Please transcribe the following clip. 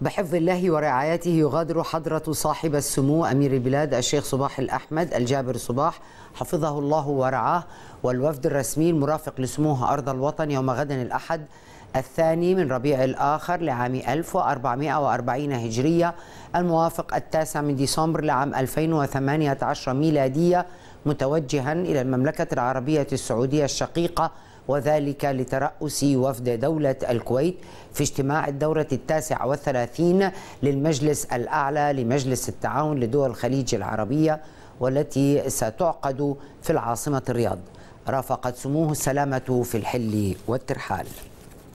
بحفظ الله ورعايته يغادر حضرة صاحب السمو أمير البلاد الشيخ صباح الأحمد الجابر صباح حفظه الله ورعاه والوفد الرسمي المرافق لسموه أرض الوطن يوم غدا الأحد الثاني من ربيع الآخر لعام 1440 هجرية الموافق التاسع من ديسمبر لعام 2018 ميلادية متوجها إلى المملكة العربية السعودية الشقيقة وذلك لترأس وفد دولة الكويت في اجتماع الدورة التاسعة والثلاثين للمجلس الأعلى لمجلس التعاون لدول الخليج العربية والتي ستعقد في العاصمة الرياض رافقت سموه السلامة في الحل والترحال